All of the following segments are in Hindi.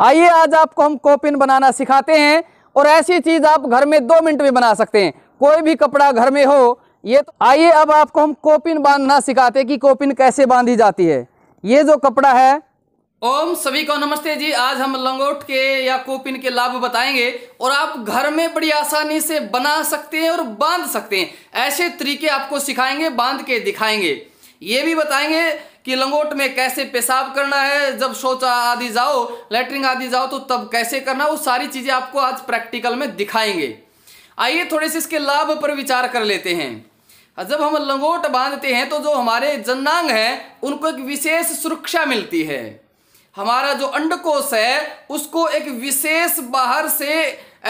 आइए आज आपको हम कॉपिन बनाना सिखाते हैं और ऐसी चीज़ आप घर में दो मिनट में बना सकते हैं कोई भी कपड़ा घर में हो ये तो आइए अब आपको हम कॉपिन बांधना सिखाते हैं कि कॉपिन कैसे बांधी जाती है ये जो कपड़ा है ओम सभी को नमस्ते जी आज हम लंगोट के या कोपिन के लाभ बताएंगे और आप घर में बड़ी आसानी से बना सकते हैं और बांध सकते हैं ऐसे तरीके आपको सिखाएंगे बांध के दिखाएंगे ये भी बताएंगे कि लंगोट में कैसे पेशाब करना है जब शौच आदि जाओ लेटरिन आदि जाओ तो तब कैसे करना वो सारी चीज़ें आपको आज प्रैक्टिकल में दिखाएंगे आइए थोड़े से इसके लाभ पर विचार कर लेते हैं जब हम लंगोट बांधते हैं तो जो हमारे जन्नांग हैं उनको एक विशेष सुरक्षा मिलती है हमारा जो अंडकोश है उसको एक विशेष बाहर से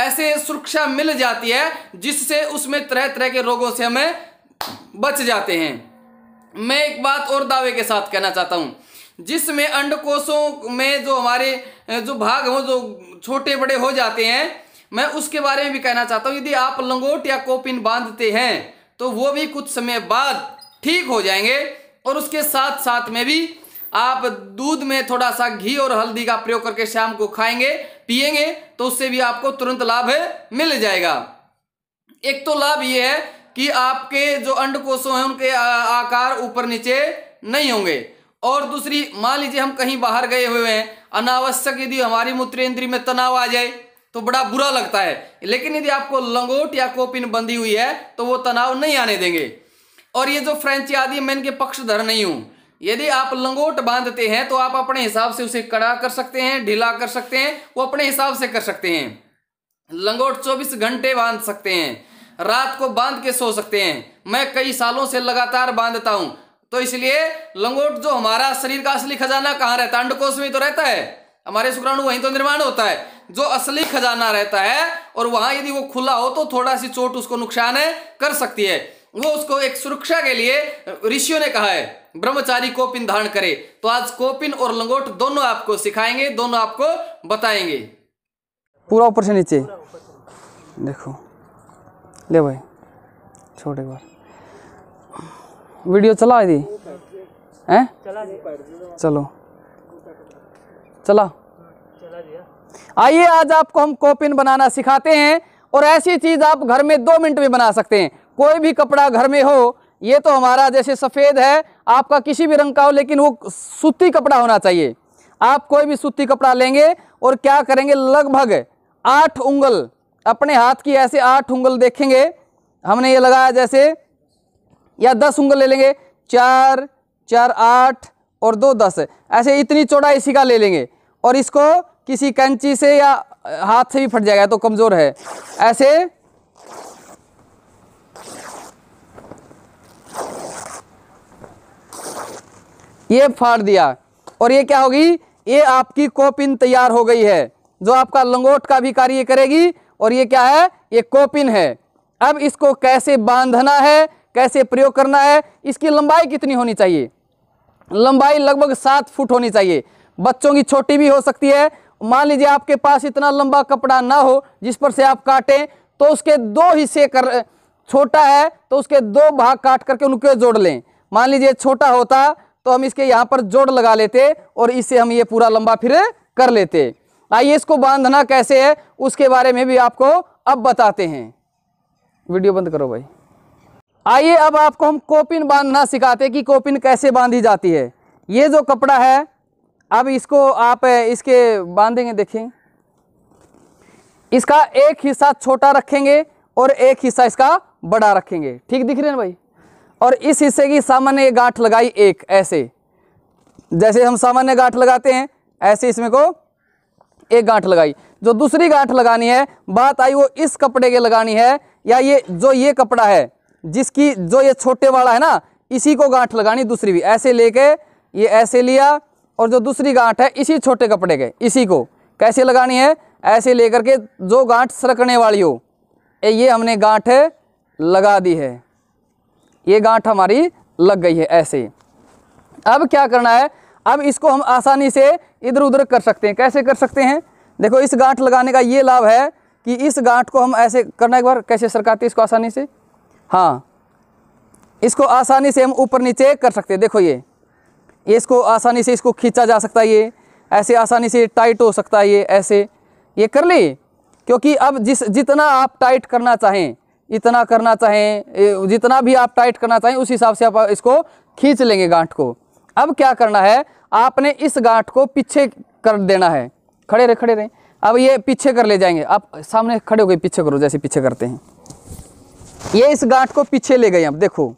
ऐसे सुरक्षा मिल जाती है जिससे उसमें तरह तरह के रोगों से हमें बच जाते हैं मैं एक बात और दावे के साथ कहना चाहता हूँ जिसमें अंडकोशों में जो हमारे जो भाग हो जो छोटे बड़े हो जाते हैं मैं उसके बारे में भी कहना चाहता हूँ यदि आप लंगोट या कोपिन बांधते हैं तो वो भी कुछ समय बाद ठीक हो जाएंगे और उसके साथ साथ में भी आप दूध में थोड़ा सा घी और हल्दी का प्रयोग करके शाम को खाएंगे पिएंगे तो उससे भी आपको तुरंत लाभ मिल जाएगा एक तो लाभ ये है कि आपके जो अंडकोशों हैं उनके आकार ऊपर नीचे नहीं होंगे और दूसरी मान लीजिए हम कहीं बाहर गए हुए हैं अनावश्यक यदि हमारी मूत्र इंद्री में तनाव आ जाए तो बड़ा बुरा लगता है लेकिन यदि आपको लंगोट या कोपिन बंधी हुई है तो वो तनाव नहीं आने देंगे और ये जो फ्रेंच आदि मैं इनके पक्षधर नहीं हूं यदि आप लंगोट बांधते हैं तो आप अपने हिसाब से उसे कड़ा कर सकते हैं ढीला कर सकते हैं वो अपने हिसाब से कर सकते हैं लंगोट चौबीस घंटे बांध सकते हैं रात को बांध के सो सकते हैं मैं कई सालों से लगातार बांधता हूं तो इसलिए लंगोट जो हमारा शरीर का असली खजाना कहाँ रहता है अंडकोश में तो रहता है हमारे शुक्राणु वहीं तो निर्माण होता है जो असली खजाना रहता है और वहां यदि वो खुला हो तो थोड़ा सी चोट उसको नुकसान है कर सकती है वो उसको एक सुरक्षा के लिए ऋषियों ने कहा है ब्रह्मचारी कोपिन धारण करे तो आज कोपिन और लंगोट दोनों आपको सिखाएंगे दोनों आपको बताएंगे पूरा ऊपर से नीचे देखो ले भाई छोड़ एक बार वीडियो चला दी हैं चलो चला आइए आज आपको हम कॉपिन बनाना सिखाते हैं और ऐसी चीज़ आप घर में दो मिनट में बना सकते हैं कोई भी कपड़ा घर में हो ये तो हमारा जैसे सफ़ेद है आपका किसी भी रंग का हो लेकिन वो सूती कपड़ा होना चाहिए आप कोई भी सूती कपड़ा लेंगे और क्या करेंगे लगभग आठ उंगल अपने हाथ की ऐसे आठ उंगल देखेंगे हमने ये लगाया जैसे या दस उंगल ले लेंगे चार चार आठ और दो दस ऐसे इतनी चौड़ा इसी का ले लेंगे और इसको किसी कंची से या हाथ से भी फट जाएगा तो कमज़ोर है ऐसे ये फाड़ दिया और ये क्या होगी ये आपकी कोपिन तैयार हो गई है जो आपका लंगोट का भी कार्य करेगी और ये क्या है ये कोपिन है अब इसको कैसे बांधना है कैसे प्रयोग करना है इसकी लंबाई कितनी होनी चाहिए लंबाई लगभग सात फुट होनी चाहिए बच्चों की छोटी भी हो सकती है मान लीजिए आपके पास इतना लंबा कपड़ा ना हो जिस पर से आप काटें तो उसके दो हिस्से कर छोटा है तो उसके दो भाग काट करके उनके जोड़ लें मान लीजिए छोटा होता तो हम इसके यहाँ पर जोड़ लगा लेते और इससे हम ये पूरा लंबा फिर कर लेते आइए इसको बांधना कैसे है उसके बारे में भी आपको अब बताते हैं वीडियो बंद करो भाई आइए अब आपको हम कोपिन बांधना सिखाते हैं कि कोपिन कैसे बांधी जाती है ये जो कपड़ा है अब इसको आप इसके बांधेंगे देखें इसका एक हिस्सा छोटा रखेंगे और एक हिस्सा इसका बड़ा रखेंगे ठीक दिख रहे हैं भाई और इस हिस्से की सामान्य गांठ लगाई एक ऐसे जैसे हम सामान्य गांठ लगाते हैं ऐसे इसमें को एक गांठ लगाई जो दूसरी गांठ लगानी है बात आई वो इस कपड़े के लगानी है या ये जो ये कपड़ा है जिसकी जो ये छोटे वाला है ना इसी को गांठ लगानी दूसरी भी ऐसे लेके ये ऐसे लिया और जो दूसरी गांठ है इसी छोटे कपड़े के इसी को कैसे लगानी है ऐसे लेकर के जो गांठ सरकने वाली हो ये हमने गांठ लगा दी है ये गांठ हमारी लग गई है ऐसे अब क्या करना है अब इसको हम आसानी से इधर उधर कर सकते हैं कैसे कर सकते हैं देखो इस गांठ लगाने का ये लाभ है कि इस गांठ को हम ऐसे करना एक बार कैसे सरकाते इसको आसानी से हाँ इसको आसानी से हम ऊपर नीचे कर सकते हैं देखो ये इसको आसानी से इसको खींचा जा सकता है ये ऐसे आसानी से टाइट हो सकता है ये ऐसे ये कर ली क्योंकि अब जिस जितना आप टाइट करना चाहें इतना करना चाहें जितना भी आप टाइट करना चाहें उस हिसाब से आप इसको खींच लेंगे गांठ को अब क्या करना है आपने इस गांठ को पीछे कर देना है खड़े रहे खड़े रहे अब ये पीछे कर ले जाएंगे आप सामने खड़े हो गए पीछे करो जैसे पीछे करते हैं ये इस गांठ को पीछे ले गए अब देखो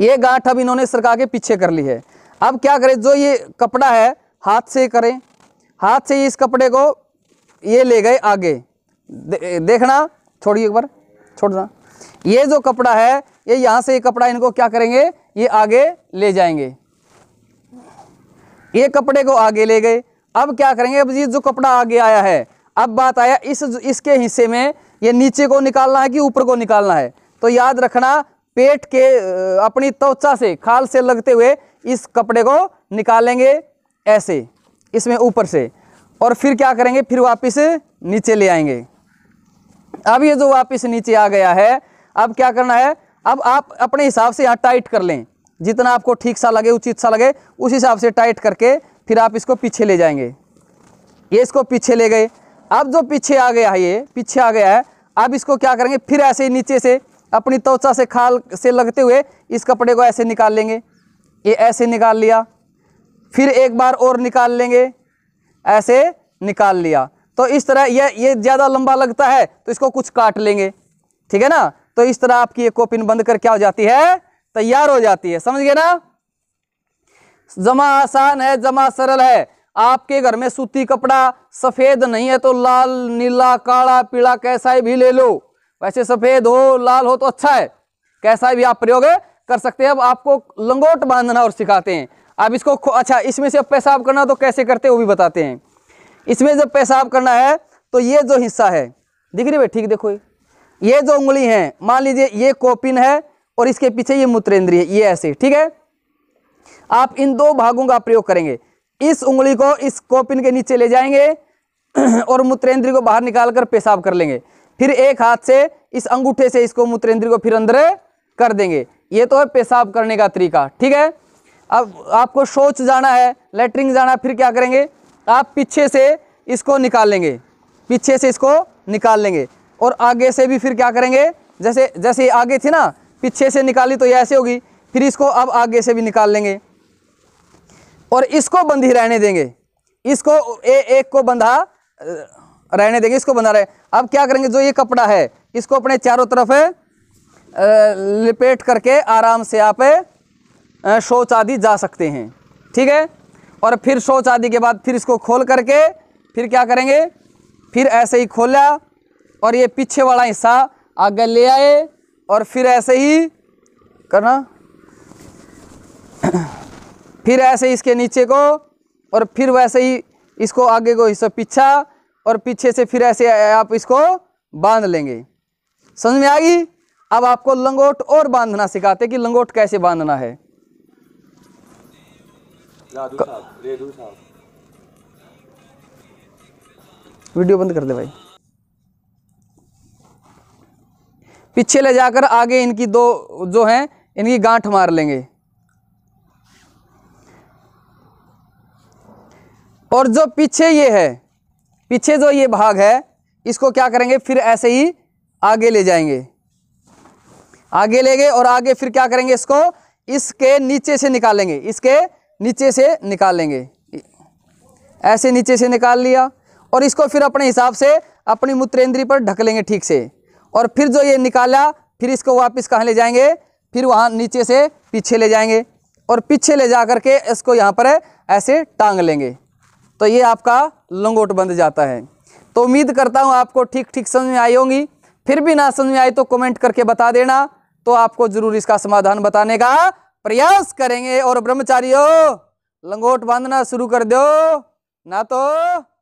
ये गांठ अब इन्होंने सरका के पीछे कर ली है अब क्या करें जो ये कपड़ा है हाथ से करें हाथ से इस कपड़े को ये ले गए आगे दे, देखना छोड़िए एक बार छोड़ना ये जो कपड़ा है ये यहाँ से ये कपड़ा इनको क्या करेंगे ये आगे ले जाएंगे ये कपड़े को आगे ले गए अब क्या करेंगे अब ये जो कपड़ा आगे आया है अब बात आया इस इसके हिस्से में ये नीचे को निकालना है कि ऊपर को निकालना है तो याद रखना पेट के अपनी त्वचा से खाल से लगते हुए इस कपड़े को निकालेंगे ऐसे इसमें ऊपर से और फिर क्या करेंगे फिर वापस नीचे ले आएंगे अब ये जो वापस नीचे आ गया है अब क्या करना है अब आप अपने हिसाब से यहाँ टाइट कर लें जितना आपको ठीक सा लगे उचित सा लगे उस हिसाब से टाइट करके फिर आप इसको पीछे ले जाएंगे ये इसको पीछे ले गए अब जो पीछे आ गया है ये पीछे आ गया है अब इसको क्या करेंगे फिर ऐसे ही नीचे से अपनी त्वचा से खाल से लगते हुए इस कपड़े को ऐसे निकाल लेंगे ये ऐसे निकाल लिया फिर एक बार और निकाल लेंगे ऐसे निकाल लिया तो इस तरह ये ये ज़्यादा लंबा लगता है तो इसको कुछ काट लेंगे ठीक है ना तो इस तरह आपकी ये कोपिन बंद कर क्या हो जाती है तैयार हो जाती है समझ गए ना जमा आसान है जमा सरल है आपके घर में सूती कपड़ा सफ़ेद नहीं है तो लाल नीला काला पीला कैसा भी ले लो वैसे सफ़ेद हो लाल हो तो अच्छा है कैसा भी आप प्रयोग कर सकते हैं अब आपको लंगोट बांधना और सिखाते हैं अब इसको अच्छा इसमें से पेशाब करना तो कैसे करते हैं वो भी बताते हैं इसमें जब पेशाब करना है तो ये जो हिस्सा है दिख रही भाई ठीक देखो ये जो उंगली है मान लीजिए ये कॉपिन है और इसके पीछे ये मूत्रेंद्रीय ये ऐसे ठीक है आप इन दो भागों का प्रयोग करेंगे इस उंगली को इस कोपिन के नीचे ले जाएंगे और मूत्रेंद्री को बाहर निकाल कर पेशाब कर लेंगे फिर एक हाथ से इस अंगूठे से इसको मूत्रेंद्री को फिर अंदर कर देंगे ये तो है पेशाब करने का तरीका ठीक है अब आपको शौच जाना है लेटरिंग जाना है फिर क्या करेंगे आप पीछे से इसको निकाल लेंगे पीछे से इसको निकाल लेंगे और आगे से भी फिर क्या करेंगे जैसे जैसे आगे थी ना पीछे से निकाली तो ये ऐसे होगी फिर इसको अब आगे से भी निकाल लेंगे और इसको बंधी रहने देंगे इसको ए, एक को बंधा रहने देंगे इसको बंधा रहे अब क्या करेंगे जो ये कपड़ा है इसको अपने चारों तरफ लपेट करके आराम से आप शौच आदि जा सकते हैं ठीक है और फिर शौच आदि के बाद फिर इसको खोल करके फिर क्या करेंगे फिर ऐसे ही खोला और ये पीछे वाला हिस्सा आगे ले आए और फिर ऐसे ही करना फिर ऐसे इसके नीचे को और फिर वैसे ही इसको आगे को हिस्सा पीछा और पीछे से फिर ऐसे आप इसको बांध लेंगे समझ में आ गई अब आपको लंगोट और बांधना सिखाते कि लंगोट कैसे बांधना है वीडियो बंद कर दे भाई पीछे ले जाकर आगे इनकी दो जो हैं इनकी गांठ मार लेंगे और जो पीछे ये है पीछे जो ये भाग है इसको क्या करेंगे फिर ऐसे ही आगे ले जाएंगे आगे ले गए और आगे फिर क्या करेंगे इसको इसके नीचे से निकालेंगे इसके नीचे से निकालेंगे ऐसे नीचे से निकाल लिया और इसको फिर अपने हिसाब से अपनी मूत्रेंद्री पर ढक लेंगे ठीक से और फिर जो ये निकाला फिर इसको वापस कहाँ ले जाएंगे फिर वहाँ नीचे से पीछे ले जाएंगे और पीछे ले जा करके इसको यहाँ पर ऐसे टांग लेंगे तो ये आपका लंगोट बंद जाता है तो उम्मीद करता हूँ आपको ठीक ठीक समझ में आई होंगी फिर भी ना समझ में आई तो कमेंट करके बता देना तो आपको जरूर इसका समाधान बताने का प्रयास करेंगे और ब्रह्मचारियों लंगोट बांधना शुरू कर दो ना तो